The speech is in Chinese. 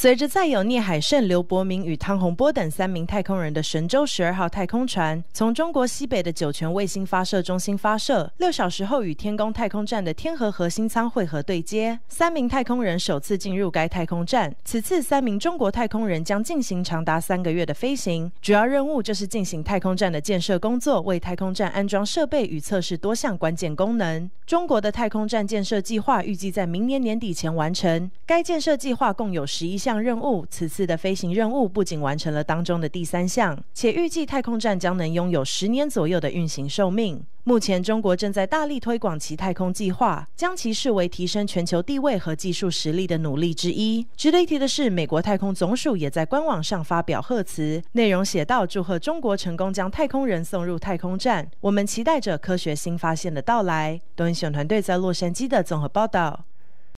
随着载有聂海胜、刘伯明与汤洪波等三名太空人的神舟十二号太空船从中国西北的酒泉卫星发射中心发射，六小时后与天宫太空站的天河核心舱汇合对接，三名太空人首次进入该太空站。此次三名中国太空人将进行长达三个月的飞行，主要任务就是进行太空站的建设工作，为太空站安装设备与测试多项关键功能。中国的太空站建设计划预计在明年年底前完成。该建设计划共有十一项任务，此次的飞行任务不仅完成了当中的第三项，且预计太空站将能拥有十年左右的运行寿命。目前，中国正在大力推广其太空计划，将其视为提升全球地位和技术实力的努力之一。值得一提的是，美国太空总署也在官网上发表贺词，内容写道：“祝贺中国成功将太空人送入太空站，我们期待着科学新发现的到来。”都恩雄团队在洛杉矶的综合报道。